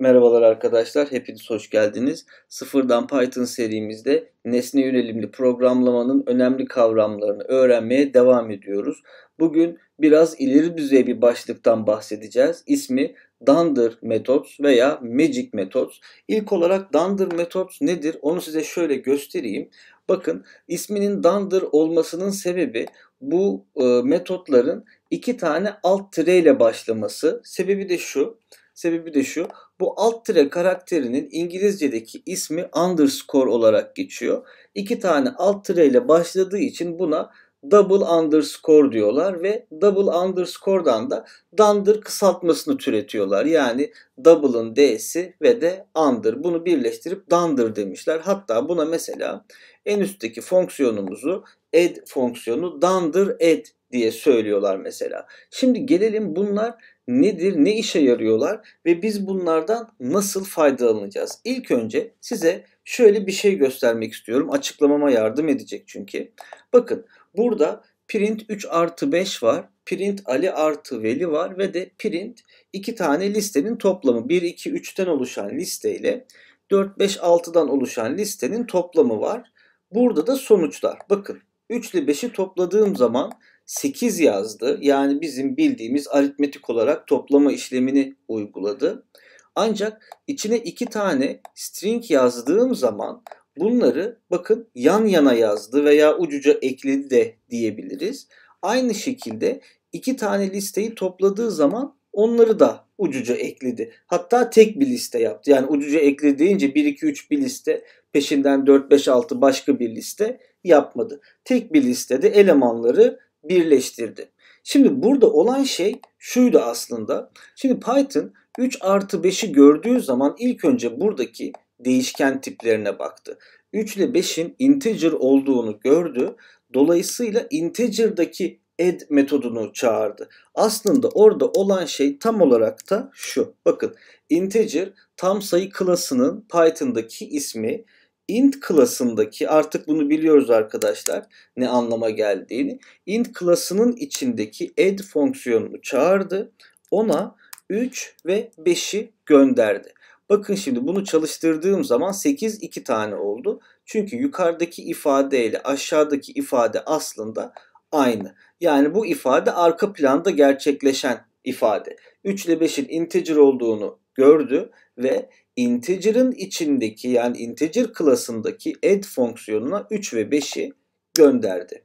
Merhabalar arkadaşlar, hepiniz hoş geldiniz. Sıfırdan Python serimizde nesne yönelimli programlamanın önemli kavramlarını öğrenmeye devam ediyoruz. Bugün biraz ileri düzey bir başlıktan bahsedeceğiz. İsmi Dunder Methods veya Magic Methods. İlk olarak Dunder Methods nedir? Onu size şöyle göstereyim. Bakın isminin Dunder olmasının sebebi bu e, metotların iki tane alt tire ile başlaması. Sebebi de şu. Sebebi de şu. Bu alt tire karakterinin İngilizce'deki ismi underscore olarak geçiyor. İki tane alt tire ile başladığı için buna double underscore diyorlar ve double underscore'dan da dandır kısaltmasını türetiyorlar. Yani double'ın d'si ve de under bunu birleştirip dandır demişler. Hatta buna mesela en üstteki fonksiyonumuzu add fonksiyonu dandır add diye söylüyorlar mesela. Şimdi gelelim bunlar nedir, ne işe yarıyorlar ve biz bunlardan nasıl faydalanacağız? İlk önce size şöyle bir şey göstermek istiyorum. Açıklamama yardım edecek çünkü. Bakın burada print 3 artı 5 var. Print Ali artı Veli var ve de print iki tane listenin toplamı 1, 2, 3'ten oluşan listeyle 4, 5, 6'dan oluşan listenin toplamı var. Burada da sonuçlar. Bakın 3 ile 5'i topladığım zaman 8 yazdı. Yani bizim bildiğimiz aritmetik olarak toplama işlemini uyguladı. Ancak içine iki tane string yazdığım zaman bunları bakın yan yana yazdı veya ucuca ekledi de diyebiliriz. Aynı şekilde iki tane listeyi topladığı zaman onları da ucuca ekledi. Hatta tek bir liste yaptı. Yani ucuca ekledi deyince 1 2 3 bir liste, peşinden 4 5 6 başka bir liste yapmadı. Tek bir listede elemanları birleştirdi. Şimdi burada olan şey şuydu aslında. Şimdi Python 3 artı 5'i gördüğü zaman ilk önce buradaki değişken tiplerine baktı. 3 ile 5'in integer olduğunu gördü. Dolayısıyla integer'daki add metodunu çağırdı. Aslında orada olan şey tam olarak da şu. Bakın integer tam sayı klasının Python'daki ismi int klasındaki artık bunu biliyoruz arkadaşlar ne anlama geldiğini. int klasının içindeki add fonksiyonunu çağırdı. Ona 3 ve 5'i gönderdi. Bakın şimdi bunu çalıştırdığım zaman 8 2 tane oldu. Çünkü yukarıdaki ifade ile aşağıdaki ifade aslında aynı. Yani bu ifade arka planda gerçekleşen ifade. 3 ile 5'in integer olduğunu gördü ve integer'ın içindeki yani integer klasındaki add fonksiyonuna 3 ve 5'i gönderdi.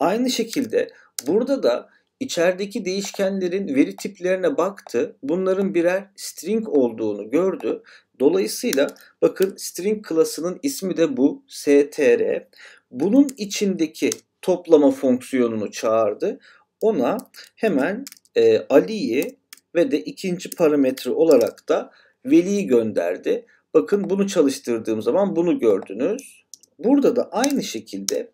Aynı şekilde burada da içerideki değişkenlerin veri tiplerine baktı. Bunların birer string olduğunu gördü. Dolayısıyla bakın string klasının ismi de bu str. Bunun içindeki toplama fonksiyonunu çağırdı. Ona hemen e, Ali'yi ve de ikinci parametre olarak da veli gönderdi. Bakın bunu çalıştırdığım zaman bunu gördünüz. Burada da aynı şekilde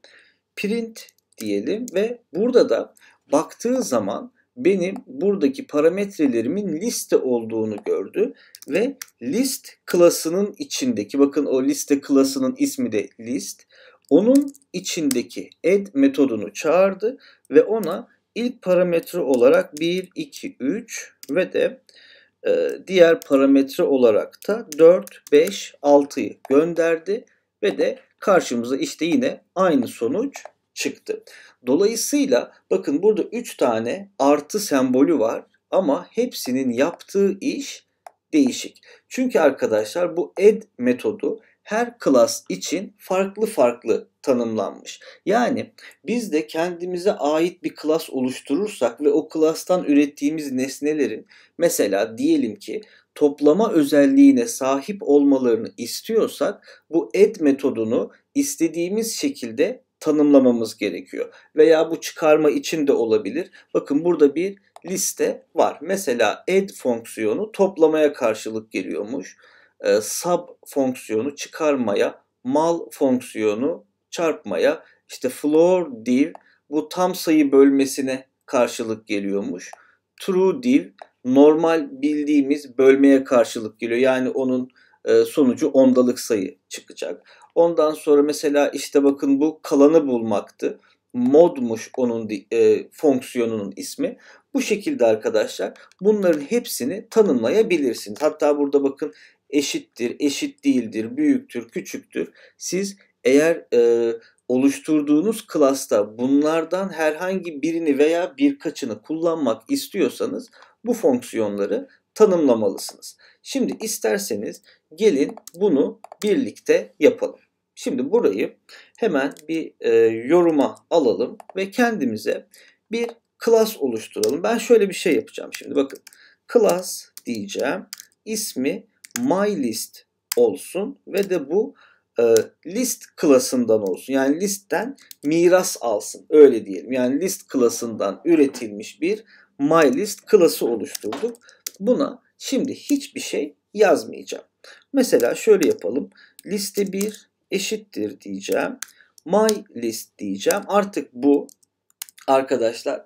print diyelim ve burada da baktığı zaman benim buradaki parametrelerimin liste olduğunu gördü ve list klasının içindeki bakın o liste klasının ismi de list onun içindeki add metodunu çağırdı ve ona ilk parametre olarak 1 2 3 ve de ee, diğer parametre olarak da 4, 5, 6'yı gönderdi ve de karşımıza işte yine aynı sonuç çıktı. Dolayısıyla bakın burada 3 tane artı sembolü var ama hepsinin yaptığı iş değişik. Çünkü arkadaşlar bu add metodu her class için farklı farklı tanımlanmış. Yani biz de kendimize ait bir klas oluşturursak ve o klastan ürettiğimiz nesnelerin mesela diyelim ki toplama özelliğine sahip olmalarını istiyorsak bu et metodunu istediğimiz şekilde tanımlamamız gerekiyor. Veya bu çıkarma için de olabilir. Bakın burada bir liste var. Mesela add fonksiyonu toplamaya karşılık geliyormuş. Ee, sub fonksiyonu çıkarmaya, mal fonksiyonu çarpmaya işte floor div bu tam sayı bölmesine karşılık geliyormuş. True div normal bildiğimiz bölmeye karşılık geliyor. Yani onun e, sonucu ondalık sayı çıkacak. Ondan sonra mesela işte bakın bu kalanı bulmaktı. Modmuş onun e, fonksiyonunun ismi. Bu şekilde arkadaşlar bunların hepsini tanımlayabilirsiniz. Hatta burada bakın eşittir, eşit değildir, büyüktür, küçüktür. Siz eğer e, oluşturduğunuz klasta bunlardan herhangi birini veya birkaçını kullanmak istiyorsanız bu fonksiyonları tanımlamalısınız. Şimdi isterseniz gelin bunu birlikte yapalım. Şimdi burayı hemen bir e, yoruma alalım ve kendimize bir klas oluşturalım. Ben şöyle bir şey yapacağım şimdi bakın. klas diyeceğim. İsmi MyList olsun ve de bu e, list klasından olsun. Yani listten miras alsın. Öyle diyelim. Yani list klasından üretilmiş bir MyList klası oluşturduk. Buna şimdi hiçbir şey yazmayacağım. Mesela şöyle yapalım. Liste 1 eşittir diyeceğim. MyList diyeceğim. Artık bu arkadaşlar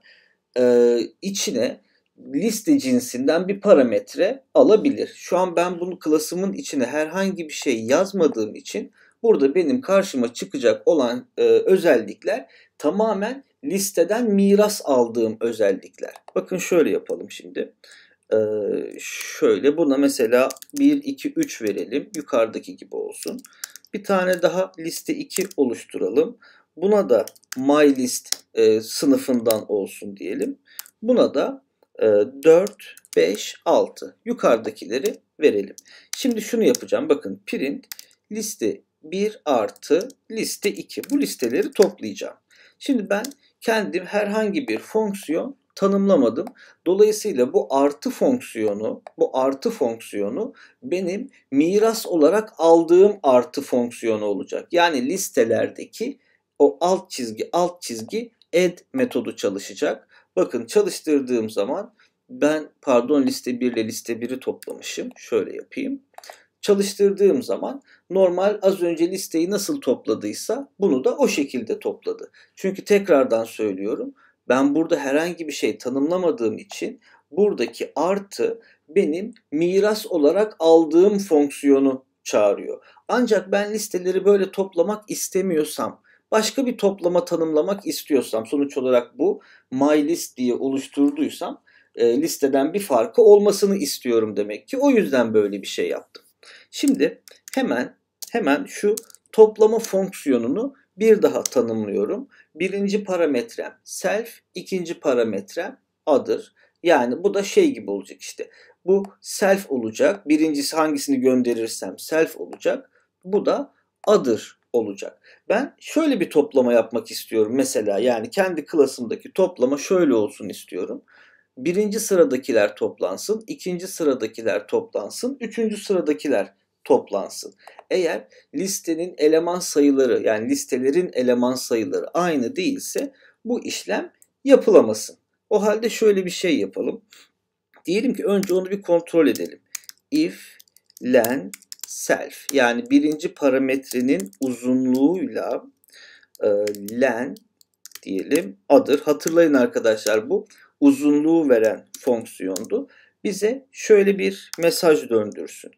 e, içine liste cinsinden bir parametre alabilir. Şu an ben bunu klasımın içine herhangi bir şey yazmadığım için burada benim karşıma çıkacak olan e, özellikler tamamen listeden miras aldığım özellikler. Bakın şöyle yapalım şimdi. E, şöyle buna mesela 1, 2, 3 verelim. Yukarıdaki gibi olsun. Bir tane daha liste 2 oluşturalım. Buna da my list e, sınıfından olsun diyelim. Buna da 4, 5, 6 yukarıdakileri verelim. Şimdi şunu yapacağım. Bakın print liste 1 artı liste 2. Bu listeleri toplayacağım. Şimdi ben kendim herhangi bir fonksiyon tanımlamadım. Dolayısıyla bu artı fonksiyonu, bu artı fonksiyonu benim miras olarak aldığım artı fonksiyonu olacak. Yani listelerdeki o alt çizgi alt çizgi add metodu çalışacak. Bakın çalıştırdığım zaman ben pardon liste 1 ile liste 1'i toplamışım. Şöyle yapayım. Çalıştırdığım zaman normal az önce listeyi nasıl topladıysa bunu da o şekilde topladı. Çünkü tekrardan söylüyorum. Ben burada herhangi bir şey tanımlamadığım için buradaki artı benim miras olarak aldığım fonksiyonu çağırıyor. Ancak ben listeleri böyle toplamak istemiyorsam başka bir toplama tanımlamak istiyorsam sonuç olarak bu my list diye oluşturduysam e, listeden bir farkı olmasını istiyorum demek ki. O yüzden böyle bir şey yaptım. Şimdi hemen hemen şu toplama fonksiyonunu bir daha tanımlıyorum. Birinci parametrem self, ikinci parametrem other. Yani bu da şey gibi olacak işte. Bu self olacak. Birincisi hangisini gönderirsem self olacak. Bu da other olacak. Ben şöyle bir toplama yapmak istiyorum mesela. Yani kendi klasımdaki toplama şöyle olsun istiyorum. Birinci sıradakiler toplansın, ikinci sıradakiler toplansın, üçüncü sıradakiler toplansın. Eğer listenin eleman sayıları yani listelerin eleman sayıları aynı değilse bu işlem yapılamasın. O halde şöyle bir şey yapalım. Diyelim ki önce onu bir kontrol edelim. If len self yani birinci parametrenin uzunluğuyla e, len diyelim adır. Hatırlayın arkadaşlar bu uzunluğu veren fonksiyondu. Bize şöyle bir mesaj döndürsün.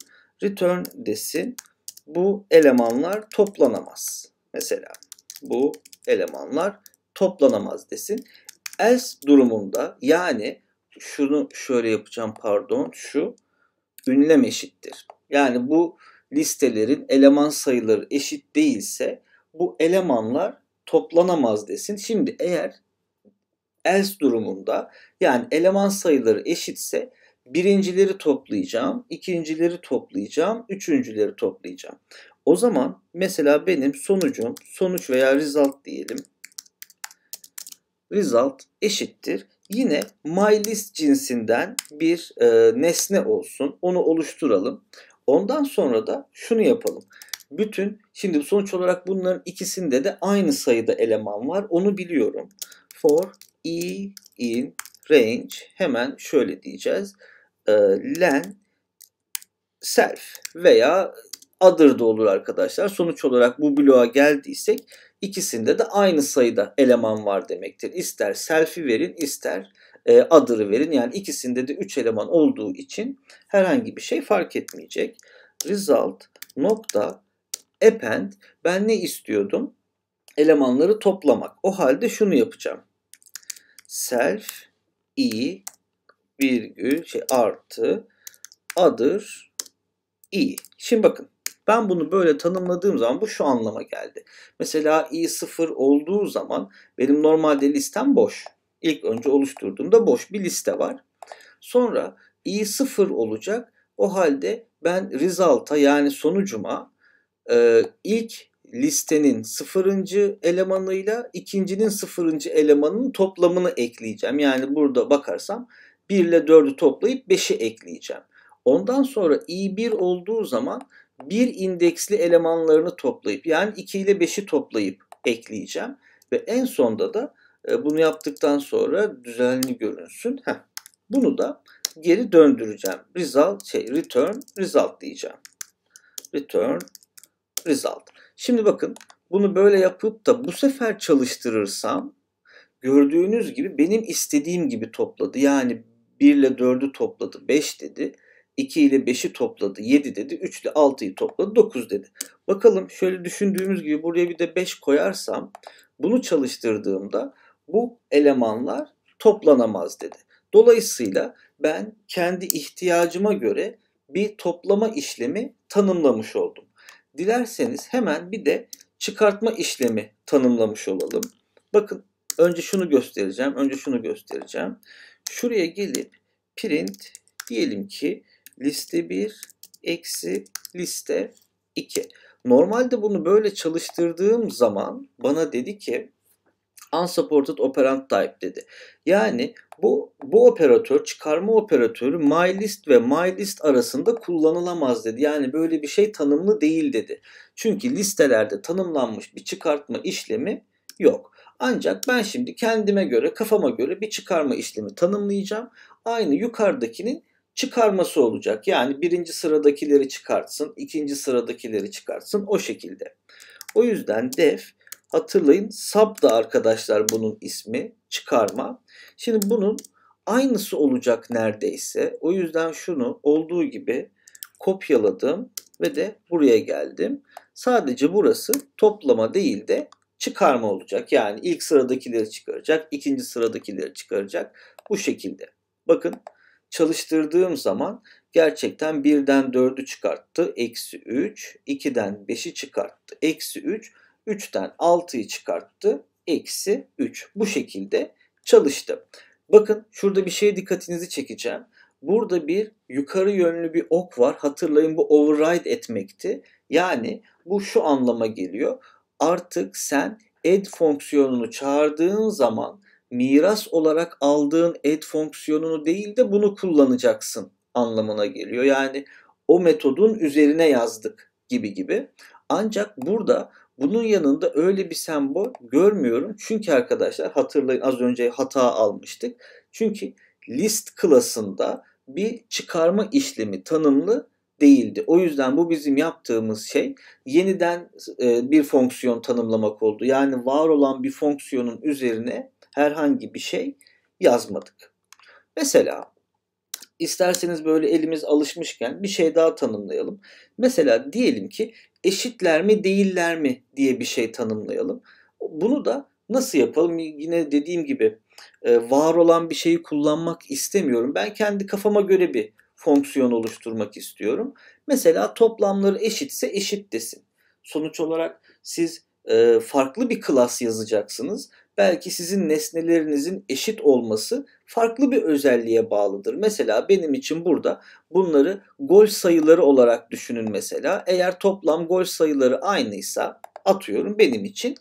Return desin bu elemanlar toplanamaz. Mesela bu elemanlar toplanamaz desin. Else durumunda yani şunu şöyle yapacağım pardon şu ünlem eşittir. Yani bu listelerin eleman sayıları eşit değilse bu elemanlar toplanamaz desin. Şimdi eğer else durumunda yani eleman sayıları eşitse birincileri toplayacağım, ikincileri toplayacağım, üçüncüleri toplayacağım. O zaman mesela benim sonucum sonuç veya result diyelim. Result eşittir. Yine my list cinsinden bir e, nesne olsun. Onu oluşturalım. Ondan sonra da şunu yapalım. Bütün şimdi sonuç olarak bunların ikisinde de aynı sayıda eleman var. Onu biliyorum. For i in range hemen şöyle diyeceğiz. E, len self veya other da olur arkadaşlar. Sonuç olarak bu bloğa geldiysek ikisinde de aynı sayıda eleman var demektir. İster selfie verin ister e, adırı verin. Yani ikisinde de 3 eleman olduğu için herhangi bir şey fark etmeyecek. Result nokta append ben ne istiyordum? Elemanları toplamak. O halde şunu yapacağım. Self i virgül şey artı adır i. Şimdi bakın ben bunu böyle tanımladığım zaman bu şu anlama geldi. Mesela i sıfır olduğu zaman benim normalde listem boş. İlk önce oluşturduğumda boş bir liste var. Sonra i sıfır olacak. O halde ben result'a yani sonucuma e, ilk listenin sıfırıncı elemanıyla ikincinin sıfırıncı elemanının toplamını ekleyeceğim. Yani burada bakarsam 1 ile 4'ü toplayıp 5'i ekleyeceğim. Ondan sonra i1 olduğu zaman bir indeksli elemanlarını toplayıp yani 2 ile 5'i toplayıp ekleyeceğim. Ve en sonda da e, bunu yaptıktan sonra düzenli görünsün. Heh. Bunu da geri döndüreceğim. Result şey return result diyeceğim. Return result. Şimdi bakın bunu böyle yapıp da bu sefer çalıştırırsam gördüğünüz gibi benim istediğim gibi topladı. Yani 1 ile 4'ü topladı 5 dedi. 2 ile 5'i topladı 7 dedi. 3 ile 6'yı topladı 9 dedi. Bakalım şöyle düşündüğümüz gibi buraya bir de 5 koyarsam bunu çalıştırdığımda bu elemanlar toplanamaz dedi. Dolayısıyla ben kendi ihtiyacıma göre bir toplama işlemi tanımlamış oldum. Dilerseniz hemen bir de çıkartma işlemi tanımlamış olalım. Bakın önce şunu göstereceğim, önce şunu göstereceğim. Şuraya gelip print diyelim ki liste 1 eksi liste 2. Normalde bunu böyle çalıştırdığım zaman bana dedi ki unsupported operand type dedi. Yani bu bu operatör çıkarma operatörü mylist ve mylist arasında kullanılamaz dedi. Yani böyle bir şey tanımlı değil dedi. Çünkü listelerde tanımlanmış bir çıkartma işlemi yok. Ancak ben şimdi kendime göre, kafama göre bir çıkarma işlemi tanımlayacağım. Aynı yukarıdakinin çıkarması olacak. Yani birinci sıradakileri çıkartsın, ikinci sıradakileri çıkartsın o şekilde. O yüzden def Hatırlayın sub da arkadaşlar bunun ismi çıkarma. Şimdi bunun aynısı olacak neredeyse. O yüzden şunu olduğu gibi kopyaladım ve de buraya geldim. Sadece burası toplama değil de çıkarma olacak. Yani ilk sıradakileri çıkaracak, ikinci sıradakileri çıkaracak. Bu şekilde. Bakın çalıştırdığım zaman gerçekten 1'den 4'ü çıkarttı. Eksi 3. 2'den 5'i çıkarttı. Eksi 3. 3'ten 6'yı çıkarttı. Eksi 3. Bu şekilde çalıştı. Bakın şurada bir şeye dikkatinizi çekeceğim. Burada bir yukarı yönlü bir ok var. Hatırlayın bu override etmekti. Yani bu şu anlama geliyor. Artık sen add fonksiyonunu çağırdığın zaman miras olarak aldığın add fonksiyonunu değil de bunu kullanacaksın anlamına geliyor. Yani o metodun üzerine yazdık gibi gibi. Ancak burada bunun yanında öyle bir sembol görmüyorum. Çünkü arkadaşlar hatırlayın az önce hata almıştık. Çünkü list klasında bir çıkarma işlemi tanımlı değildi. O yüzden bu bizim yaptığımız şey yeniden e, bir fonksiyon tanımlamak oldu. Yani var olan bir fonksiyonun üzerine herhangi bir şey yazmadık. Mesela isterseniz böyle elimiz alışmışken bir şey daha tanımlayalım. Mesela diyelim ki eşitler mi değiller mi diye bir şey tanımlayalım. Bunu da nasıl yapalım? Yine dediğim gibi e, var olan bir şeyi kullanmak istemiyorum. Ben kendi kafama göre bir fonksiyon oluşturmak istiyorum. Mesela toplamları eşitse eşit desin. Sonuç olarak siz e, farklı bir klas yazacaksınız belki sizin nesnelerinizin eşit olması farklı bir özelliğe bağlıdır. Mesela benim için burada bunları gol sayıları olarak düşünün mesela. Eğer toplam gol sayıları aynıysa atıyorum benim için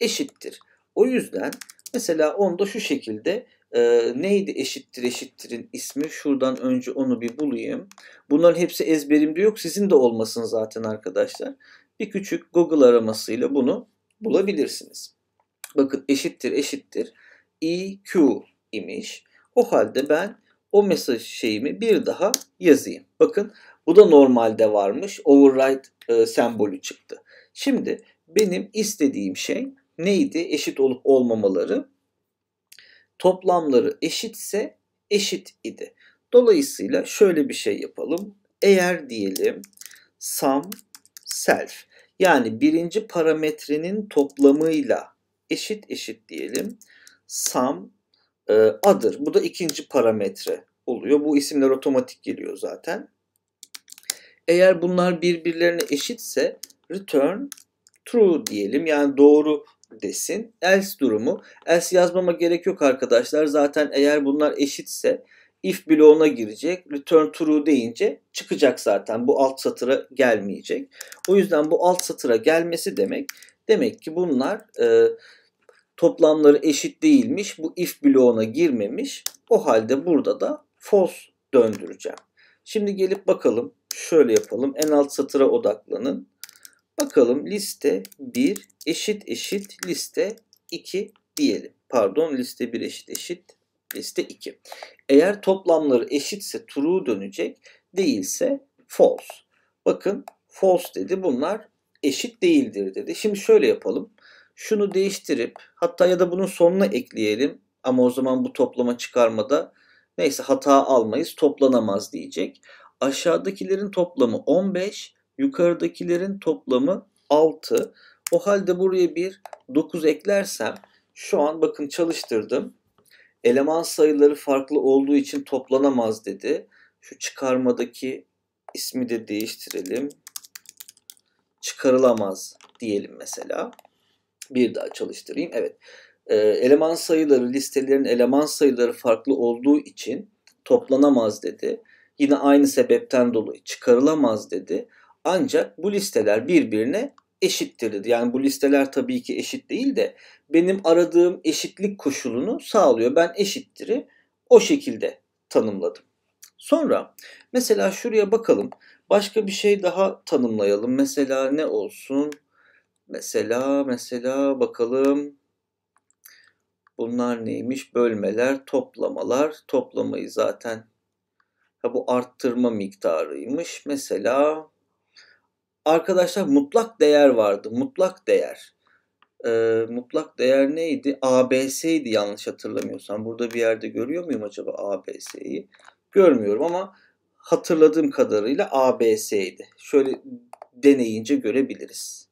eşittir. O yüzden mesela onda şu şekilde e, neydi eşittir eşittirin ismi? Şuradan önce onu bir bulayım. Bunların hepsi ezberimde yok. Sizin de olmasın zaten arkadaşlar. Bir küçük Google aramasıyla bunu bulabilirsiniz bakın eşittir eşittir EQ imiş. O halde ben o mesaj şeyimi bir daha yazayım. Bakın bu da normalde varmış. Override e, sembolü çıktı. Şimdi benim istediğim şey neydi? Eşit olup olmamaları. Toplamları eşitse eşit idi. Dolayısıyla şöyle bir şey yapalım. Eğer diyelim sum self yani birinci parametrenin toplamıyla eşit eşit diyelim. Sum e, other. Bu da ikinci parametre oluyor. Bu isimler otomatik geliyor zaten. Eğer bunlar birbirlerine eşitse return true diyelim. Yani doğru desin. Else durumu. Else yazmama gerek yok arkadaşlar. Zaten eğer bunlar eşitse if bloğuna girecek. Return true deyince çıkacak zaten. Bu alt satıra gelmeyecek. O yüzden bu alt satıra gelmesi demek demek ki bunlar e, toplamları eşit değilmiş. Bu if bloğuna girmemiş. O halde burada da false döndüreceğim. Şimdi gelip bakalım. Şöyle yapalım. En alt satıra odaklanın. Bakalım liste 1 eşit eşit liste 2 diyelim. Pardon liste 1 eşit eşit liste 2. Eğer toplamları eşitse true dönecek. Değilse false. Bakın false dedi. Bunlar eşit değildir dedi. Şimdi şöyle yapalım şunu değiştirip hatta ya da bunun sonuna ekleyelim ama o zaman bu toplama çıkarmada neyse hata almayız toplanamaz diyecek. Aşağıdakilerin toplamı 15, yukarıdakilerin toplamı 6. O halde buraya bir 9 eklersem şu an bakın çalıştırdım. Eleman sayıları farklı olduğu için toplanamaz dedi. Şu çıkarmadaki ismi de değiştirelim. Çıkarılamaz diyelim mesela. Bir daha çalıştırayım. Evet. E, eleman sayıları, listelerin eleman sayıları farklı olduğu için toplanamaz dedi. Yine aynı sebepten dolayı çıkarılamaz dedi. Ancak bu listeler birbirine eşittir dedi. Yani bu listeler tabii ki eşit değil de benim aradığım eşitlik koşulunu sağlıyor. Ben eşittiri o şekilde tanımladım. Sonra mesela şuraya bakalım. Başka bir şey daha tanımlayalım. Mesela ne olsun? Mesela mesela bakalım bunlar neymiş? Bölmeler, toplamalar. Toplamayı zaten ha, bu arttırma miktarıymış. Mesela arkadaşlar mutlak değer vardı. Mutlak değer. Ee, mutlak değer neydi? ABS'ydi yanlış hatırlamıyorsam. Burada bir yerde görüyor muyum acaba ABS'yi? Görmüyorum ama hatırladığım kadarıyla ABS'ydi. Şöyle deneyince görebiliriz.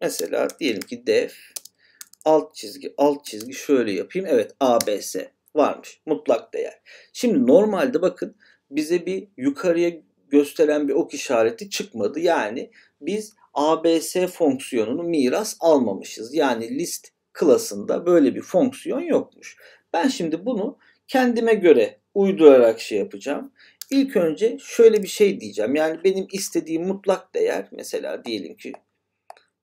Mesela diyelim ki def alt çizgi alt çizgi şöyle yapayım. Evet ABS varmış. Mutlak değer. Şimdi normalde bakın bize bir yukarıya gösteren bir ok işareti çıkmadı. Yani biz ABS fonksiyonunu miras almamışız. Yani list klasında böyle bir fonksiyon yokmuş. Ben şimdi bunu kendime göre uydurarak şey yapacağım. İlk önce şöyle bir şey diyeceğim. Yani benim istediğim mutlak değer mesela diyelim ki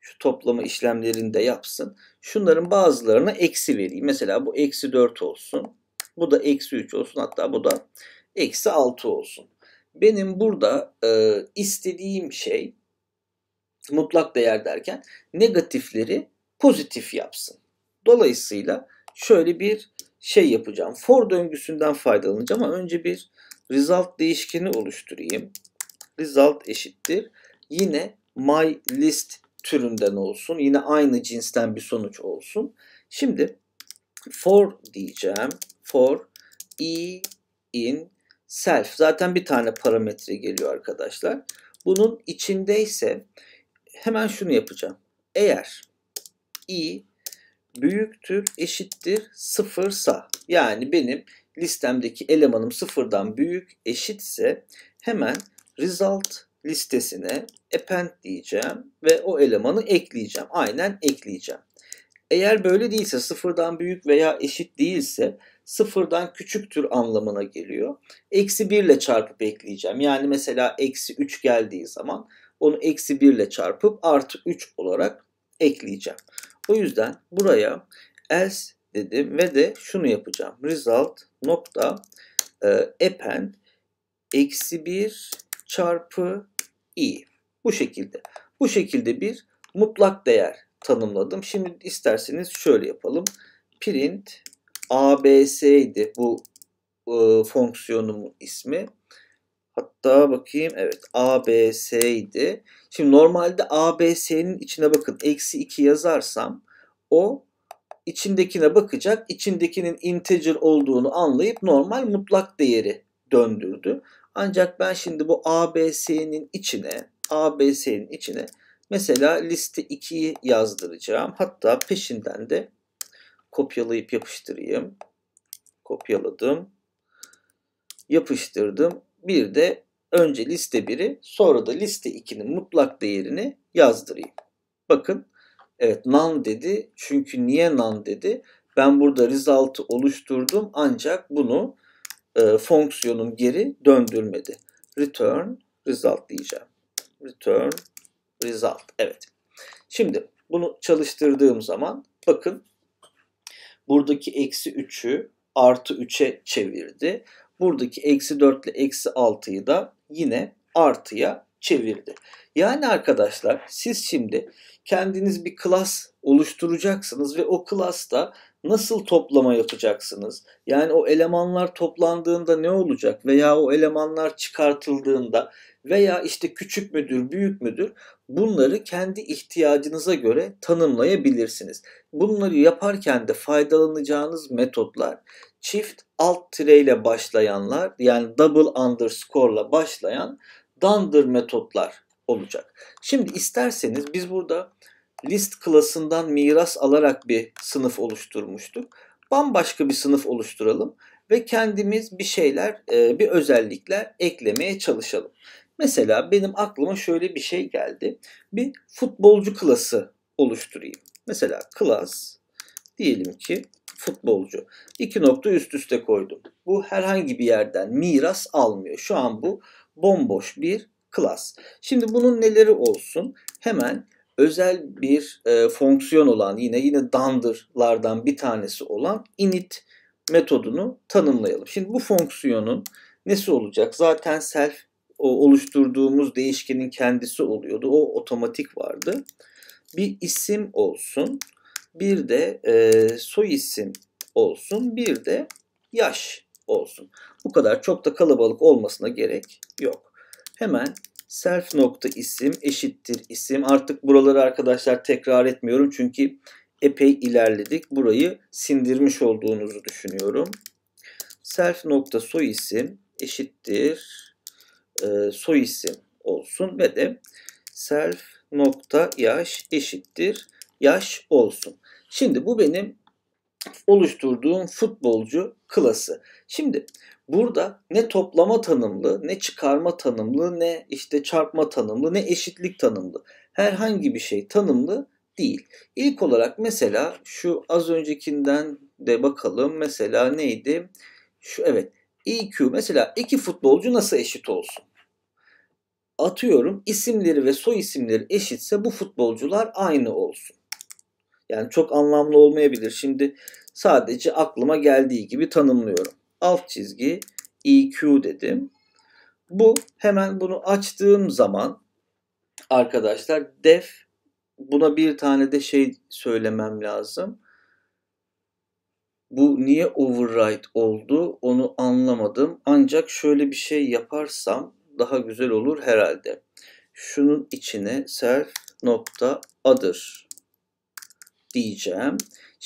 şu toplama işlemlerini de yapsın. Şunların bazılarına eksi vereyim. Mesela bu eksi 4 olsun. Bu da eksi 3 olsun. Hatta bu da eksi 6 olsun. Benim burada e, istediğim şey mutlak değer derken negatifleri pozitif yapsın. Dolayısıyla şöyle bir şey yapacağım. For döngüsünden faydalanacağım ama önce bir result değişkeni oluşturayım. Result eşittir. Yine my list türünden olsun. Yine aynı cinsten bir sonuç olsun. Şimdi for diyeceğim. For i in self. Zaten bir tane parametre geliyor arkadaşlar. Bunun içindeyse hemen şunu yapacağım. Eğer i büyüktür eşittir sıfırsa yani benim listemdeki elemanım sıfırdan büyük eşitse hemen result listesine append diyeceğim ve o elemanı ekleyeceğim. Aynen ekleyeceğim. Eğer böyle değilse sıfırdan büyük veya eşit değilse sıfırdan küçüktür anlamına geliyor. Eksi 1 ile çarpıp ekleyeceğim. Yani mesela eksi 3 geldiği zaman onu eksi 1 ile çarpıp artı 3 olarak ekleyeceğim. O yüzden buraya else dedim ve de şunu yapacağım. Result nokta e, append eksi 1 çarpı i. Bu şekilde. Bu şekilde bir mutlak değer tanımladım. Şimdi isterseniz şöyle yapalım. Print abs bu e, fonksiyonumun ismi. Hatta bakayım evet abs Şimdi normalde abs'nin içine bakın. Eksi 2 yazarsam o içindekine bakacak. İçindekinin integer olduğunu anlayıp normal mutlak değeri döndürdü. Ancak ben şimdi bu ABS'nin içine ABS'nin içine mesela liste 2'yi yazdıracağım. Hatta peşinden de kopyalayıp yapıştırayım. Kopyaladım. Yapıştırdım. Bir de önce liste 1'i sonra da liste 2'nin mutlak değerini yazdırayım. Bakın evet nan dedi. Çünkü niye nan dedi? Ben burada result'ı oluşturdum ancak bunu e, fonksiyonum geri döndürmedi. Return result diyeceğim. Return result. Evet. Şimdi bunu çalıştırdığım zaman bakın buradaki eksi 3'ü artı 3'e çevirdi. Buradaki eksi 4 ile eksi 6'yı da yine artıya çevirdi. Yani arkadaşlar siz şimdi kendiniz bir klas oluşturacaksınız ve o klasta nasıl toplama yapacaksınız? Yani o elemanlar toplandığında ne olacak veya o elemanlar çıkartıldığında veya işte küçük müdür, büyük müdür bunları kendi ihtiyacınıza göre tanımlayabilirsiniz. Bunları yaparken de faydalanacağınız metotlar çift alt tireyle başlayanlar yani double underscore ile başlayan dandır metotlar olacak. Şimdi isterseniz biz burada list klasından miras alarak bir sınıf oluşturmuştuk. Bambaşka bir sınıf oluşturalım ve kendimiz bir şeyler, e, bir özellikler eklemeye çalışalım. Mesela benim aklıma şöyle bir şey geldi. Bir futbolcu klası oluşturayım. Mesela klas diyelim ki futbolcu. İki nokta üst üste koydum. Bu herhangi bir yerden miras almıyor. Şu an bu bomboş bir klas. Şimdi bunun neleri olsun? Hemen özel bir e, fonksiyon olan yine yine dandırlardan bir tanesi olan init metodunu tanımlayalım. Şimdi bu fonksiyonun nesi olacak? Zaten self o oluşturduğumuz değişkenin kendisi oluyordu. O otomatik vardı. Bir isim olsun. Bir de e, soy isim olsun. Bir de yaş olsun. Bu kadar çok da kalabalık olmasına gerek yok. Hemen self nokta isim eşittir isim. Artık buraları arkadaşlar tekrar etmiyorum çünkü epey ilerledik. Burayı sindirmiş olduğunuzu düşünüyorum. Self nokta soy isim eşittir e, soy isim olsun ve de self nokta yaş eşittir yaş olsun. Şimdi bu benim oluşturduğum futbolcu klası. Şimdi Burada ne toplama tanımlı, ne çıkarma tanımlı, ne işte çarpma tanımlı, ne eşitlik tanımlı. Herhangi bir şey tanımlı değil. İlk olarak mesela şu az öncekinden de bakalım. Mesela neydi? Şu evet. EQ mesela iki futbolcu nasıl eşit olsun? Atıyorum isimleri ve soy isimleri eşitse bu futbolcular aynı olsun. Yani çok anlamlı olmayabilir. Şimdi sadece aklıma geldiği gibi tanımlıyorum alt çizgi EQ dedim. Bu hemen bunu açtığım zaman arkadaşlar def buna bir tane de şey söylemem lazım. Bu niye override oldu onu anlamadım. Ancak şöyle bir şey yaparsam daha güzel olur herhalde. Şunun içine self nokta adır diyeceğim.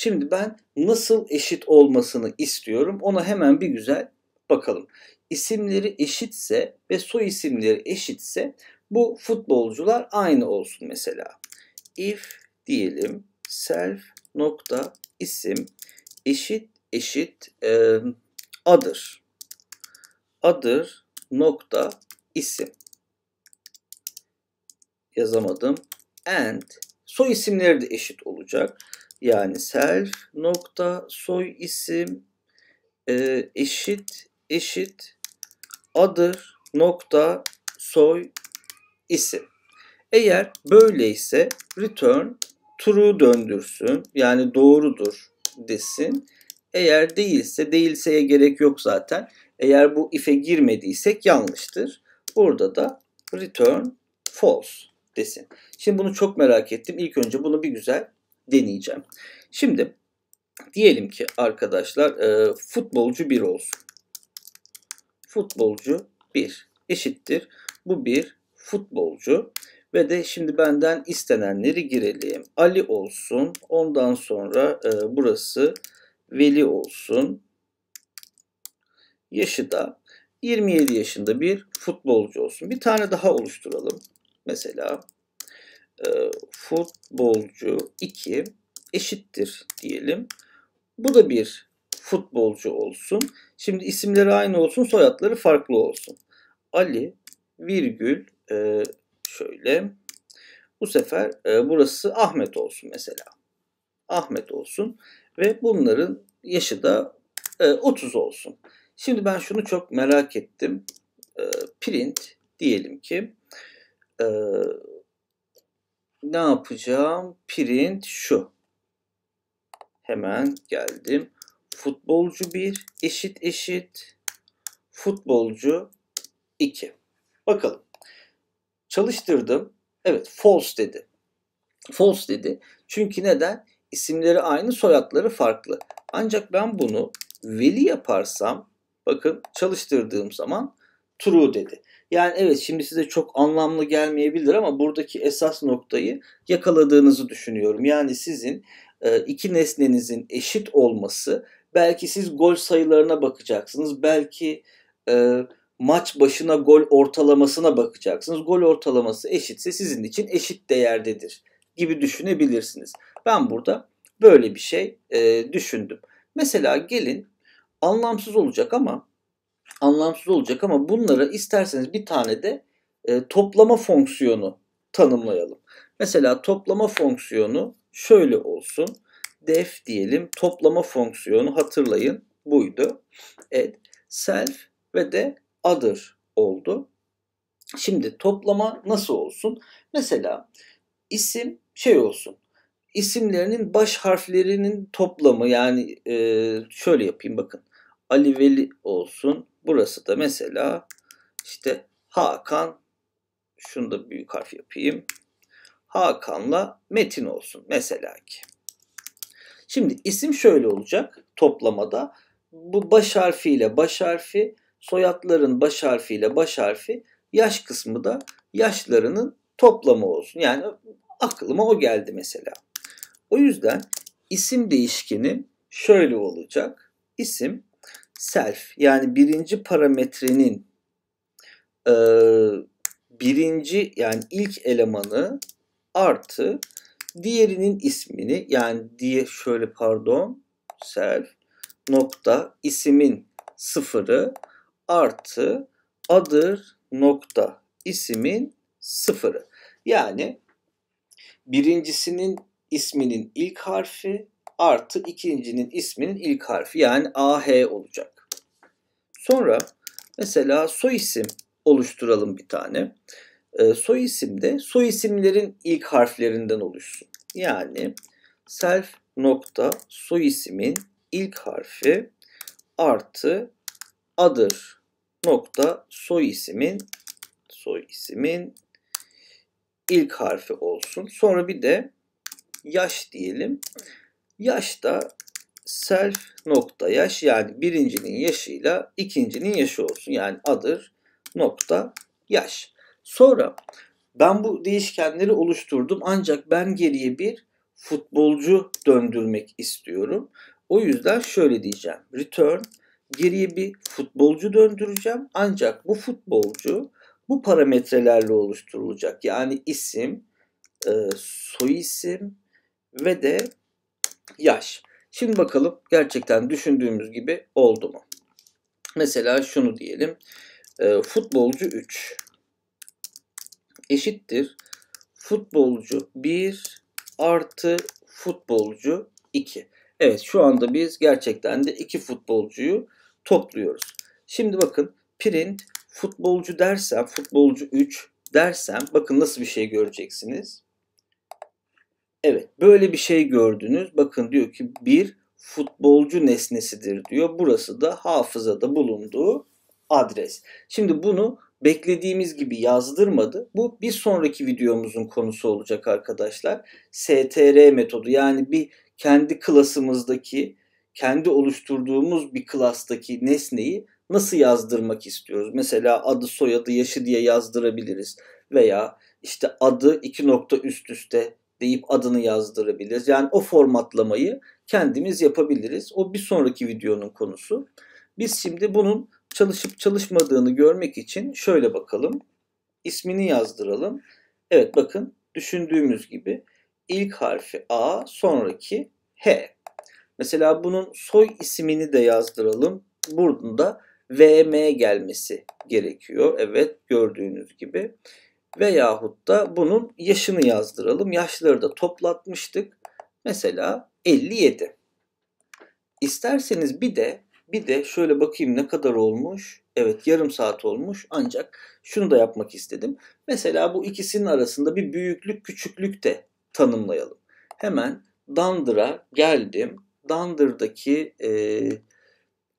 Şimdi ben nasıl eşit olmasını istiyorum ona hemen bir güzel bakalım. İsimleri eşitse ve soy isimleri eşitse bu futbolcular aynı olsun mesela. If diyelim self nokta isim eşit eşit e, adır. Adır nokta isim. Yazamadım. And soy isimleri de eşit olacak yani self nokta soy isim e, eşit eşit adır nokta soy isim. Eğer böyleyse return true döndürsün yani doğrudur desin. Eğer değilse değilseye gerek yok zaten. Eğer bu if'e girmediysek yanlıştır. Burada da return false desin. Şimdi bunu çok merak ettim. İlk önce bunu bir güzel deneyeceğim. Şimdi diyelim ki arkadaşlar e, futbolcu 1 olsun. Futbolcu 1 eşittir. Bu bir futbolcu ve de şimdi benden istenenleri girelim. Ali olsun. Ondan sonra e, burası Veli olsun. Yaşı da 27 yaşında bir futbolcu olsun. Bir tane daha oluşturalım. Mesela e, futbolcu 2 eşittir diyelim. Bu da bir futbolcu olsun. Şimdi isimleri aynı olsun, soyadları farklı olsun. Ali virgül e, şöyle bu sefer e, burası Ahmet olsun mesela. Ahmet olsun ve bunların yaşı da e, 30 olsun. Şimdi ben şunu çok merak ettim. E, print diyelim ki e, ne yapacağım? Print şu. Hemen geldim. Futbolcu 1 eşit eşit. Futbolcu 2. Bakalım. Çalıştırdım. Evet false dedi. False dedi. Çünkü neden? İsimleri aynı soyadları farklı. Ancak ben bunu veli yaparsam bakın çalıştırdığım zaman true dedi. Yani evet şimdi size çok anlamlı gelmeyebilir ama buradaki esas noktayı yakaladığınızı düşünüyorum. Yani sizin e, iki nesnenizin eşit olması belki siz gol sayılarına bakacaksınız. Belki e, maç başına gol ortalamasına bakacaksınız. Gol ortalaması eşitse sizin için eşit değerdedir gibi düşünebilirsiniz. Ben burada böyle bir şey e, düşündüm. Mesela gelin anlamsız olacak ama anlamsız olacak ama bunlara isterseniz bir tane de e, toplama fonksiyonu tanımlayalım. Mesela toplama fonksiyonu şöyle olsun. Def diyelim toplama fonksiyonu hatırlayın buydu. Evet self ve de other oldu. Şimdi toplama nasıl olsun? Mesela isim şey olsun. İsimlerinin baş harflerinin toplamı yani e, şöyle yapayım bakın. Ali Veli olsun. Burası da mesela işte Hakan şunu da büyük harf yapayım. Hakan'la Metin olsun mesela ki. Şimdi isim şöyle olacak toplamada. Bu baş harfiyle baş harfi, soyadların baş harfiyle baş harfi, yaş kısmı da yaşlarının toplamı olsun. Yani aklıma o geldi mesela. O yüzden isim değişkeni şöyle olacak. İsim self yani birinci parametrenin e, birinci yani ilk elemanı artı diğerinin ismini yani diye şöyle pardon self nokta isimin sıfırı artı adır nokta isimin sıfırı. Yani birincisinin isminin ilk harfi artı ikincinin isminin ilk harfi yani AH olacak. Sonra mesela soy isim oluşturalım bir tane. E, ee, soy isim de soy isimlerin ilk harflerinden oluşsun. Yani self nokta soy isimin ilk harfi artı adır nokta soy isimin soy isimin ilk harfi olsun. Sonra bir de yaş diyelim. Yaş da self nokta yaş yani birincinin yaşıyla ikincinin yaşı olsun. Yani adır nokta yaş. Sonra ben bu değişkenleri oluşturdum ancak ben geriye bir futbolcu döndürmek istiyorum. O yüzden şöyle diyeceğim. Return geriye bir futbolcu döndüreceğim. Ancak bu futbolcu bu parametrelerle oluşturulacak. Yani isim, e, soy isim ve de yaş. Şimdi bakalım gerçekten düşündüğümüz gibi oldu mu? Mesela şunu diyelim. E, futbolcu 3 eşittir. Futbolcu 1 artı futbolcu 2. Evet şu anda biz gerçekten de iki futbolcuyu topluyoruz. Şimdi bakın print futbolcu dersem futbolcu 3 dersem bakın nasıl bir şey göreceksiniz. Evet böyle bir şey gördünüz. Bakın diyor ki bir futbolcu nesnesidir diyor. Burası da hafızada bulunduğu adres. Şimdi bunu beklediğimiz gibi yazdırmadı. Bu bir sonraki videomuzun konusu olacak arkadaşlar. STR metodu yani bir kendi klasımızdaki, kendi oluşturduğumuz bir klastaki nesneyi nasıl yazdırmak istiyoruz? Mesela adı, soyadı, yaşı diye yazdırabiliriz veya işte adı iki nokta üst üste deyip adını yazdırabiliriz. Yani o formatlamayı kendimiz yapabiliriz. O bir sonraki videonun konusu. Biz şimdi bunun çalışıp çalışmadığını görmek için şöyle bakalım. İsmini yazdıralım. Evet bakın düşündüğümüz gibi ilk harfi A sonraki H. Mesela bunun soy ismini de yazdıralım. Burada da VM gelmesi gerekiyor. Evet gördüğünüz gibi veyahut da bunun yaşını yazdıralım. Yaşları da toplatmıştık. Mesela 57. İsterseniz bir de bir de şöyle bakayım ne kadar olmuş. Evet yarım saat olmuş ancak şunu da yapmak istedim. Mesela bu ikisinin arasında bir büyüklük küçüklük de tanımlayalım. Hemen Dandır'a geldim. Dandır'daki e,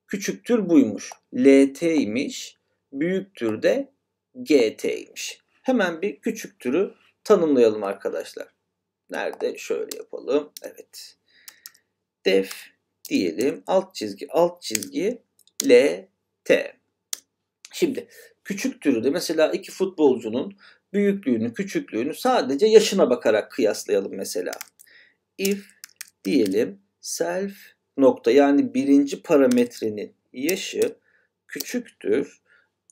küçüktür buymuş. LT'ymiş. Büyüktür de GT'ymiş. Hemen bir küçük türü tanımlayalım arkadaşlar. Nerede? Şöyle yapalım. Evet. Def diyelim. Alt çizgi, alt çizgi L, T. Şimdi küçük türü de mesela iki futbolcunun büyüklüğünü, küçüklüğünü sadece yaşına bakarak kıyaslayalım mesela. If diyelim self nokta yani birinci parametrenin yaşı küçüktür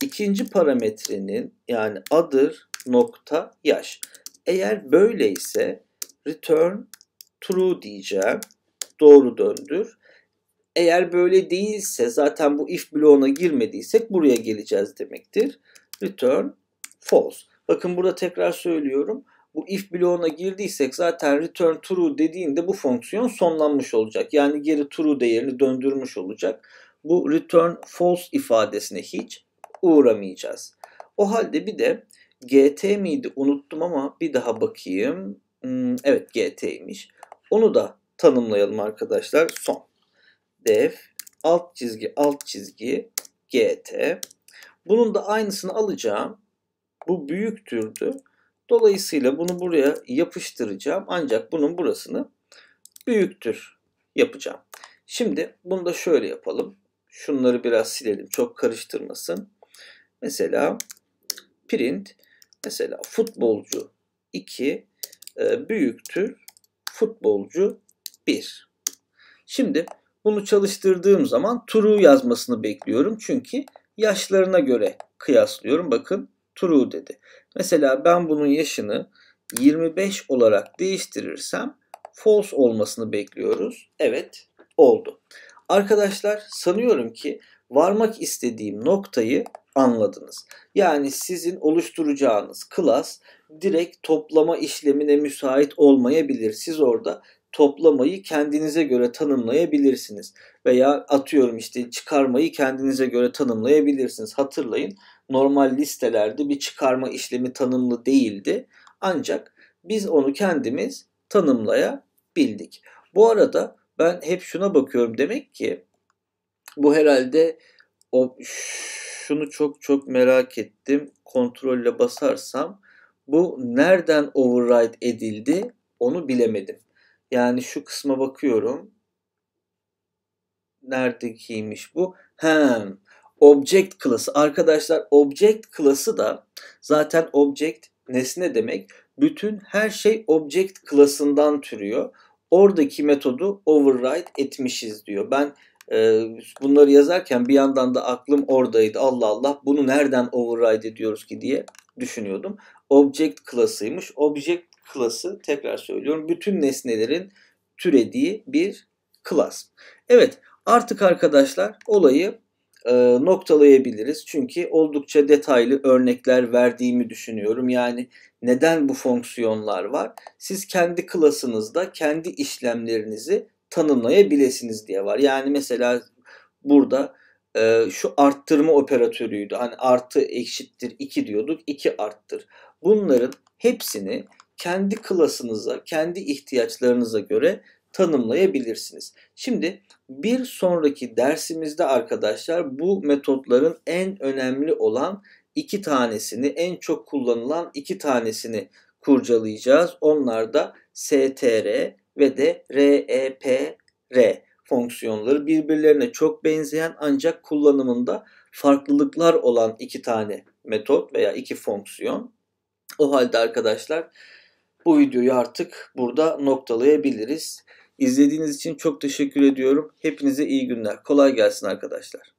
İkinci parametrenin yani adır nokta yaş. Eğer böyleyse return true diyeceğim. Doğru döndür. Eğer böyle değilse zaten bu if bloğuna girmediysek buraya geleceğiz demektir. Return false. Bakın burada tekrar söylüyorum. Bu if bloğuna girdiysek zaten return true dediğinde bu fonksiyon sonlanmış olacak. Yani geri true değerini döndürmüş olacak. Bu return false ifadesine hiç uğramayacağız. O halde bir de GT miydi unuttum ama bir daha bakayım. Hmm, evet GT'ymiş. Onu da tanımlayalım arkadaşlar. Son. Def alt çizgi alt çizgi GT. Bunun da aynısını alacağım. Bu büyüktürdü. Dolayısıyla bunu buraya yapıştıracağım. Ancak bunun burasını büyüktür yapacağım. Şimdi bunu da şöyle yapalım. Şunları biraz silelim. Çok karıştırmasın. Mesela print mesela futbolcu 2 e, büyüktür futbolcu 1. Şimdi bunu çalıştırdığım zaman true yazmasını bekliyorum. Çünkü yaşlarına göre kıyaslıyorum. Bakın true dedi. Mesela ben bunun yaşını 25 olarak değiştirirsem false olmasını bekliyoruz. Evet oldu. Arkadaşlar sanıyorum ki varmak istediğim noktayı anladınız. Yani sizin oluşturacağınız klas direkt toplama işlemine müsait olmayabilir. Siz orada toplamayı kendinize göre tanımlayabilirsiniz. Veya atıyorum işte çıkarmayı kendinize göre tanımlayabilirsiniz. Hatırlayın normal listelerde bir çıkarma işlemi tanımlı değildi. Ancak biz onu kendimiz tanımlayabildik. Bu arada ben hep şuna bakıyorum demek ki bu herhalde o şunu çok çok merak ettim. Kontrolle basarsam bu nereden override edildi onu bilemedim. Yani şu kısma bakıyorum. Neredekiymiş bu? Hem object klası. Arkadaşlar object klası da zaten object nesne demek. Bütün her şey object klasından türüyor. Oradaki metodu override etmişiz diyor. Ben ee, bunları yazarken bir yandan da aklım oradaydı. Allah Allah bunu nereden override ediyoruz ki diye düşünüyordum. Object klasıymış. Object klası tekrar söylüyorum. Bütün nesnelerin türediği bir klas. Evet artık arkadaşlar olayı e, noktalayabiliriz. Çünkü oldukça detaylı örnekler verdiğimi düşünüyorum. Yani neden bu fonksiyonlar var? Siz kendi klasınızda kendi işlemlerinizi tanımlayabilirsiniz diye var. Yani mesela burada e, şu arttırma operatörüydü. Hani artı eşittir 2 diyorduk. 2 arttır. Bunların hepsini kendi klasınıza, kendi ihtiyaçlarınıza göre tanımlayabilirsiniz. Şimdi bir sonraki dersimizde arkadaşlar bu metotların en önemli olan iki tanesini, en çok kullanılan iki tanesini kurcalayacağız. Onlar da STR ve de REPR e fonksiyonları birbirlerine çok benzeyen ancak kullanımında farklılıklar olan iki tane metot veya iki fonksiyon. O halde arkadaşlar bu videoyu artık burada noktalayabiliriz. İzlediğiniz için çok teşekkür ediyorum. Hepinize iyi günler. Kolay gelsin arkadaşlar.